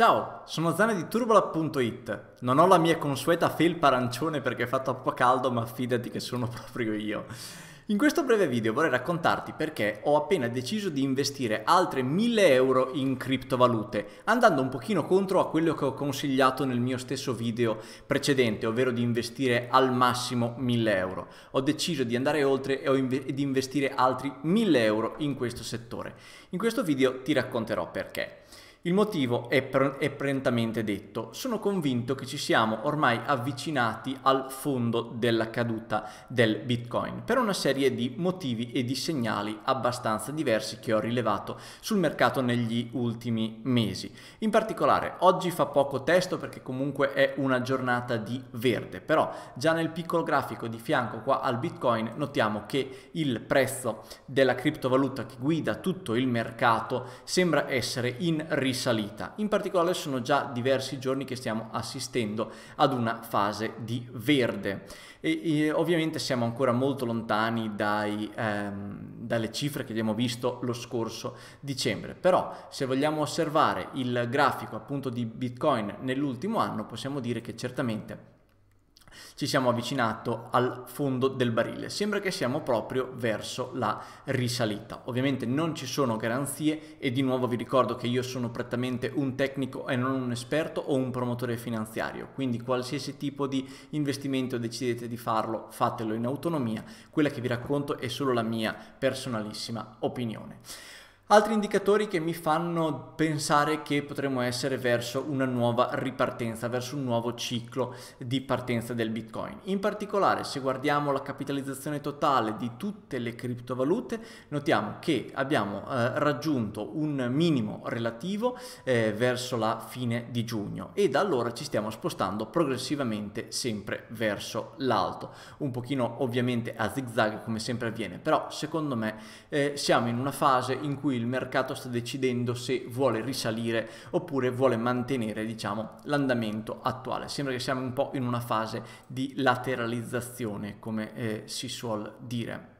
Ciao, sono Zane di Turbola.it. Non ho la mia consueta felpa arancione perché è fa troppo caldo, ma fidati che sono proprio io. In questo breve video vorrei raccontarti perché ho appena deciso di investire altre 1000 euro in criptovalute, andando un pochino contro a quello che ho consigliato nel mio stesso video precedente, ovvero di investire al massimo 1000 euro. Ho deciso di andare oltre e inve di investire altri 1000 euro in questo settore. In questo video ti racconterò perché. Il motivo è, pr- è prontamente detto. Sono convinto che ci siamo ormai avvicinati al fondo della caduta del Bitcoin per una serie di motivi e di segnali abbastanza diversi che ho rilevato sul mercato negli ultimi mesi. In particolare, oggi fa poco testo perché comunque è una giornata di verde, però già nel piccolo grafico di fianco qua al Bitcoin notiamo che il prezzo della criptovaluta che guida tutto il mercato sembra essere in ritardo risalita. In particolare sono già diversi giorni che stiamo assistendo ad una fase di verde e, e ovviamente siamo ancora molto lontani dai, ehm, dalle cifre che abbiamo visto lo scorso dicembre, però se vogliamo osservare il grafico appunto di Bitcoin nell'ultimo anno possiamo dire che certamente ci siamo avvicinato al fondo del barile, sembra che siamo proprio verso la risalita. Ovviamente non ci sono garanzie e di nuovo vi ricordo che io sono prettamente un tecnico e non un esperto o un promotore finanziario, quindi qualsiasi tipo di investimento decidete di farlo, fatelo in autonomia, quella che vi racconto è solo la mia personalissima opinione. Altri indicatori che mi fanno pensare che potremmo essere verso una nuova ripartenza, verso un nuovo ciclo di partenza del Bitcoin. In particolare, se guardiamo la capitalizzazione totale di tutte le criptovalute, notiamo che abbiamo eh, raggiunto un minimo relativo eh, verso la fine di giugno e da allora ci stiamo spostando progressivamente sempre verso l'alto. Un pochino ovviamente a zigzag come sempre avviene, però secondo me eh, siamo in una fase in cui il mercato sta decidendo se vuole risalire oppure vuole mantenere diciamo, l'andamento attuale. Sembra che siamo un po' in una fase di lateralizzazione come eh, si suol dire.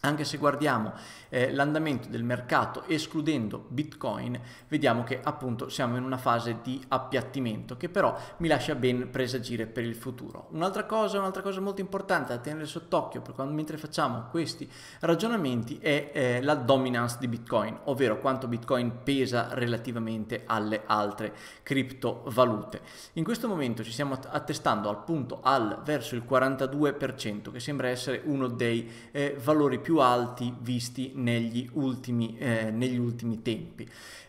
Anche se guardiamo eh, l'andamento del mercato escludendo Bitcoin, vediamo che appunto siamo in una fase di appiattimento che però mi lascia ben presagire per il futuro. Un'altra cosa, un'altra cosa molto importante da tenere sott'occhio quando, mentre facciamo questi ragionamenti è eh, la dominance di Bitcoin, ovvero quanto Bitcoin pesa relativamente alle altre criptovalute. In questo momento ci stiamo attestando al punto al verso il 42% che sembra essere uno dei eh, valori più più alti visti negli ultimi, eh, negli ultimi tempi.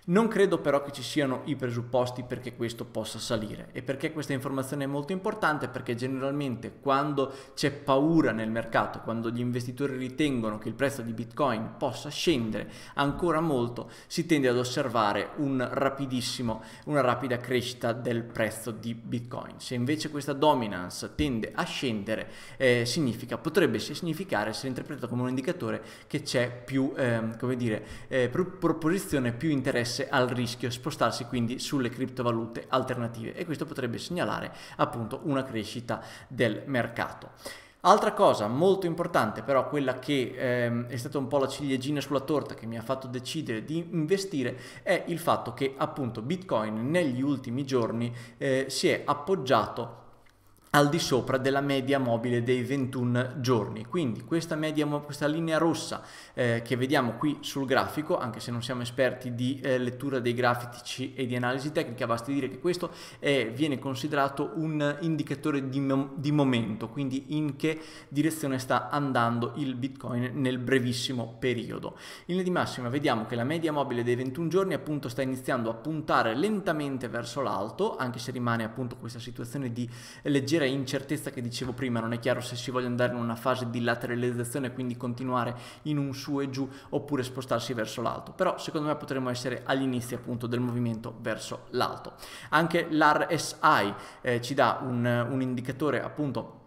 Non credo però che ci siano i presupposti perché questo possa salire e perché questa informazione è molto importante perché generalmente quando c'è paura nel mercato, quando gli investitori ritengono che il prezzo di Bitcoin possa scendere ancora molto, si tende ad osservare un rapidissimo, una rapida crescita del prezzo di Bitcoin. Se invece questa dominance tende a scendere, eh, significa, potrebbe significare, essere interpretato come un indicatore che c'è più, eh, come dire, eh, proposizione, più interesse interesse al rischio, spostarsi quindi sulle criptovalute alternative e questo potrebbe segnalare appunto una crescita del mercato. Altra cosa molto importante, però quella che ehm, è stata un po' la ciliegina sulla torta che mi ha fatto decidere di investire, è il fatto che appunto Bitcoin negli ultimi giorni eh, si è appoggiato al di sopra della media mobile dei 21 giorni. Quindi questa, media, questa linea rossa eh, che vediamo qui sul grafico, anche se non siamo esperti di eh, lettura dei grafici e di analisi tecnica, basti dire che questo è, viene considerato un indicatore di, mo di momento, quindi in che direzione sta andando il Bitcoin nel brevissimo periodo. In linea di massima vediamo che la media mobile dei 21 giorni appunto sta iniziando a puntare lentamente verso l'alto, anche se rimane appunto questa situazione di eh, leggera incertezza che dicevo prima, non è chiaro se si voglia andare in una fase di lateralizzazione, quindi continuare in un su e giù oppure spostarsi verso l'alto, però secondo me potremmo essere all'inizio appunto del movimento verso l'alto. Anche l'RSI eh, ci dà un, un indicatore appunto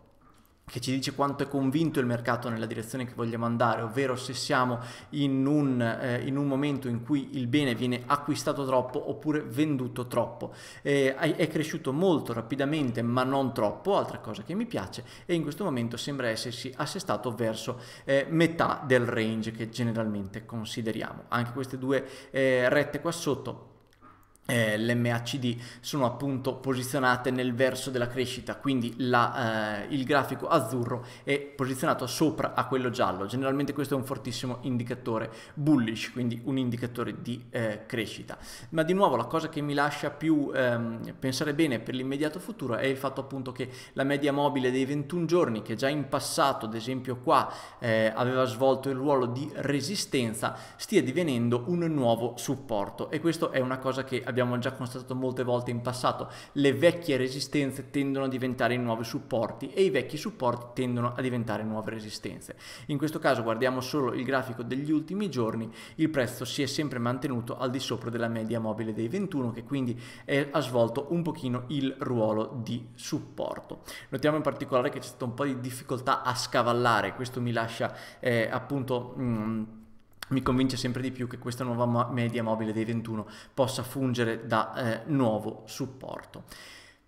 che ci dice quanto è convinto il mercato nella direzione che vogliamo andare, ovvero se siamo in un, eh, in un momento in cui il bene viene acquistato troppo oppure venduto troppo. Eh, è cresciuto molto rapidamente ma non troppo, altra cosa che mi piace, e in questo momento sembra essersi assestato verso eh, metà del range che generalmente consideriamo. Anche queste due eh, rette qua sotto eh, l'MACD sono appunto posizionate nel verso della crescita, quindi la, eh, il grafico azzurro è posizionato sopra a quello giallo. Generalmente questo è un fortissimo indicatore bullish, quindi un indicatore di eh, crescita. Ma di nuovo la cosa che mi lascia più ehm, pensare bene per l'immediato futuro è il fatto appunto che la media mobile dei 21 giorni, che già in passato, ad esempio qua, eh, aveva svolto il ruolo di resistenza, stia divenendo un nuovo supporto e questo è una cosa che abbiamo l'abbiamo già constatato molte volte in passato, le vecchie resistenze tendono a diventare i nuovi supporti e i vecchi supporti tendono a diventare nuove resistenze. In questo caso guardiamo solo il grafico degli ultimi giorni, il prezzo si è sempre mantenuto al di sopra della media mobile dei 21 che quindi è, ha svolto un pochino il ruolo di supporto. Notiamo in particolare che c'è stata un po' di difficoltà a scavallare, questo mi lascia eh, appunto... Mh, mm, mi convince sempre di più che questa nuova media mobile dei 21 possa fungere da eh, nuovo supporto.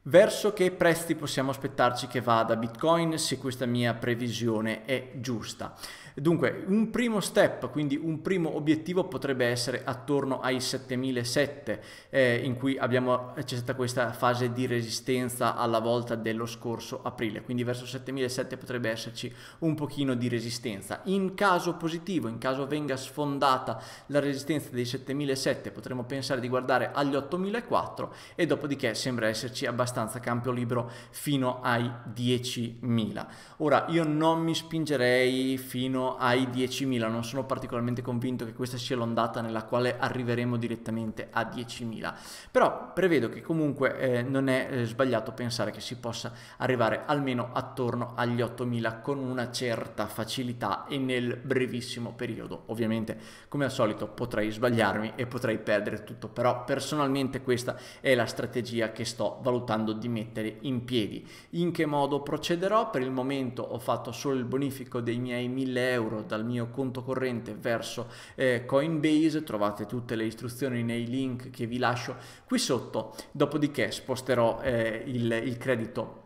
Verso che prezzi possiamo aspettarci che vada Bitcoin se questa mia previsione è giusta? Dunque, un primo step, quindi un primo obiettivo potrebbe essere attorno ai 7007 eh, in cui abbiamo, eh, c'è stata questa fase di resistenza alla volta dello scorso aprile, quindi verso 7007 potrebbe esserci un pochino di resistenza. In caso positivo, in caso venga sfondata la resistenza dei 7007, potremmo pensare di guardare agli 8004 e dopodiché sembra esserci abbastanza abbastanza cambio libero fino ai 10.000. Ora io non mi spingerei fino ai 10.000, non sono particolarmente convinto che questa sia l'ondata nella quale arriveremo direttamente a 10.000, però prevedo che comunque eh, non è eh, sbagliato pensare che si possa arrivare almeno attorno agli 8.000 con una certa facilità e nel brevissimo periodo. Ovviamente come al solito potrei sbagliarmi e potrei perdere tutto, però personalmente questa è la strategia che sto valutando tentando di mettere in piedi. In che modo procederò? Per il momento ho fatto solo il bonifico dei miei 1000 euro dal mio conto corrente verso eh, Coinbase, trovate tutte le istruzioni nei link che vi lascio qui sotto, dopodiché sposterò eh, il, il credito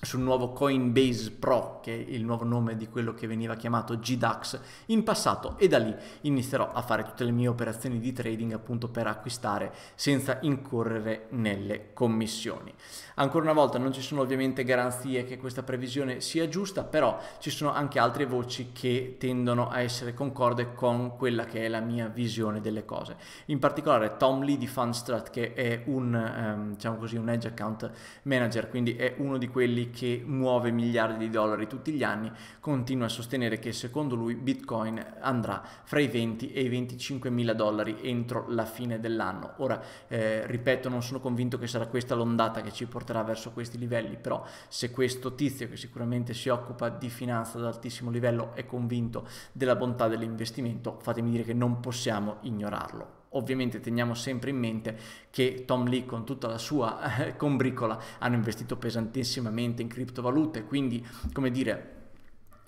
sul nuovo Coinbase Pro, che è il nuovo nome di quello che veniva chiamato GDAX in passato, e da lì inizierò a fare tutte le mie operazioni di trading appunto per acquistare senza incorrere nelle commissioni. Ancora una volta non ci sono ovviamente garanzie che questa previsione sia giusta, però ci sono anche altre voci che tendono a essere concorde con quella che è la mia visione delle cose. In particolare Tom Lee di Fundstrat, che è un, ehm, diciamo così, un edge account manager, quindi è uno di quelli che muove miliardi di dollari tutti gli anni, continua a sostenere che secondo lui Bitcoin andrà fra i 20 e i 25 mila dollari entro la fine dell'anno. Ora, eh, ripeto, non sono convinto che sarà questa l'ondata che ci porterà verso questi livelli, però se questo tizio che sicuramente si occupa di finanza ad altissimo livello è convinto della bontà dell'investimento, fatemi dire che non possiamo ignorarlo. Ovviamente teniamo sempre in mente che Tom Lee con tutta la sua combricola hanno investito pesantissimamente in criptovalute, quindi come dire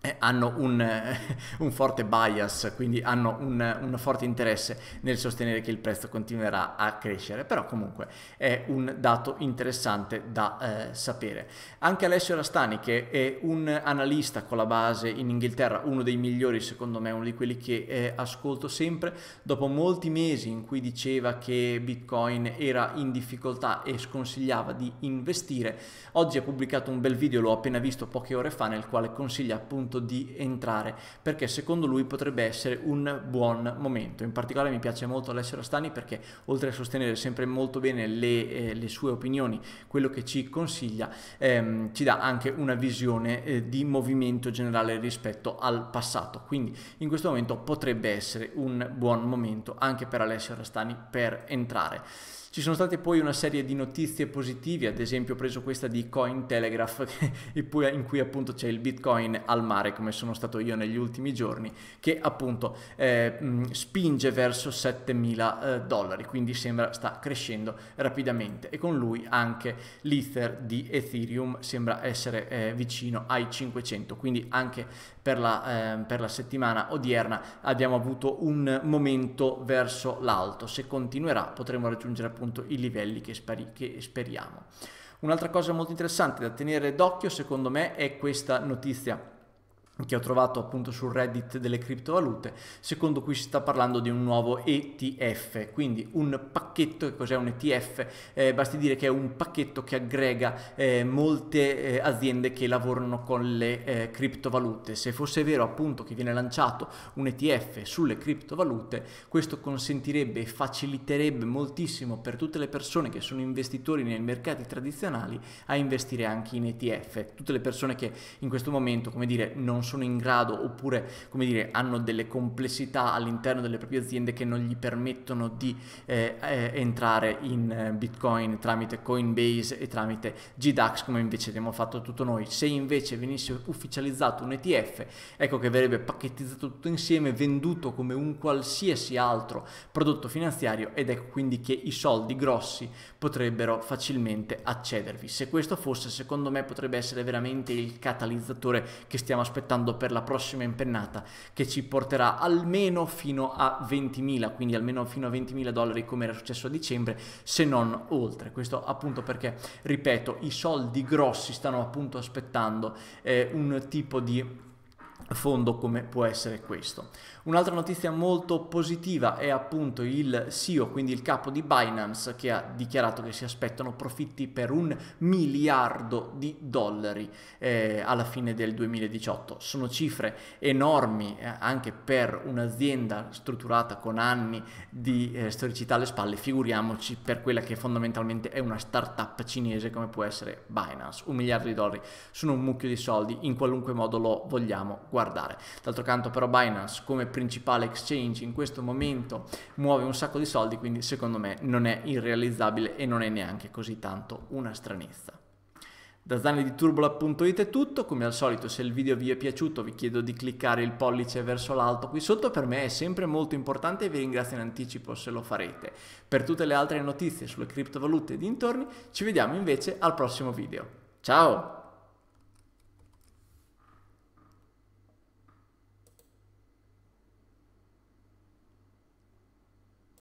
eh, hanno un, eh, un, forte bias, quindi hanno un, un, forte interesse nel sostenere che il prezzo continuerà a crescere, però comunque è un dato interessante da eh, sapere. Anche Alessio Rastani, che è un analista con la base in Inghilterra, uno dei migliori secondo me, uno di quelli che eh, ascolto sempre, dopo molti mesi in cui diceva che Bitcoin era in difficoltà e sconsigliava di investire, oggi ha pubblicato un bel video, l'ho appena visto poche ore fa, nel quale consiglia appunto appunto di entrare, perché secondo lui potrebbe essere un buon momento. In particolare mi piace molto Alessio Rastani perché oltre a sostenere sempre molto bene le, eh, le sue opinioni, quello che ci consiglia, ehm, ci dà anche una visione eh, di movimento generale rispetto al passato. Quindi in questo momento potrebbe essere un buon momento anche per Alessio Rastani per entrare. Ci sono state poi una serie di notizie positive, ad esempio ho preso questa di Cointelegraph in cui appunto c'è il Bitcoin al mare mare, come sono stato io negli ultimi giorni, che appunto eh, spinge verso 7.000 eh, dollari, quindi sembra sta crescendo rapidamente e con lui anche l'Ether di Ethereum sembra essere eh, vicino ai 500, quindi anche per la, ehm, per la settimana odierna abbiamo avuto un momento verso l'alto, se continuerà potremo raggiungere appunto i livelli che, spari- che speriamo. Un'altra cosa molto interessante da tenere d'occhio secondo me è questa notizia che ho trovato appunto sul Reddit delle criptovalute, secondo cui si sta parlando di un nuovo ETF, quindi un pacchetto, che cos'è un ETF? Eh, basti dire che è un pacchetto che aggrega eh, molte eh, aziende che lavorano con le eh, criptovalute. Se fosse vero appunto che viene lanciato un ETF sulle criptovalute, questo consentirebbe e faciliterebbe moltissimo per tutte le persone che sono investitori nei mercati tradizionali a investire anche in ETF, tutte le persone che in questo momento, come dire, non sono sono in grado oppure, come dire, hanno delle complessità all'interno delle proprie aziende che non gli permettono di eh, eh, entrare in eh, Bitcoin tramite Coinbase e tramite GDAX come invece abbiamo fatto tutto noi. Se invece venisse ufficializzato un ETF, ecco che verrebbe pacchettizzato tutto insieme, venduto come un qualsiasi altro prodotto finanziario ed ecco quindi che i soldi grossi potrebbero facilmente accedervi. Se questo fosse, secondo me potrebbe essere veramente il catalizzatore che stiamo aspettando aspettando per la prossima impennata che ci porterà almeno fino a 20.000, quindi almeno fino a 20.000 dollari come era successo a dicembre, se non oltre. Questo appunto perché, ripeto, i soldi grossi stanno appunto aspettando eh, un tipo di fondo come può essere questo. Un'altra notizia molto positiva è appunto il CEO, quindi il capo di Binance, che ha dichiarato che si aspettano profitti per un miliardo di dollari eh, alla fine del 2018. Sono cifre enormi eh, anche per un'azienda strutturata con anni di eh, storicità alle spalle, figuriamoci per quella che fondamentalmente è una startup cinese come può essere Binance. Un miliardo di dollari sono un mucchio di soldi, in qualunque modo lo vogliamo guardare. D'altro canto però Binance come principale exchange in questo momento muove un sacco di soldi, quindi secondo me non è irrealizzabile e non è neanche così tanto una stranezza. Da Zanni di Turbola.it è tutto, come al solito se il video vi è piaciuto vi chiedo di cliccare il pollice verso l'alto qui sotto, per me è sempre molto importante e vi ringrazio in anticipo se lo farete. Per tutte le altre notizie sulle criptovalute e dintorni ci vediamo invece al prossimo video. Ciao!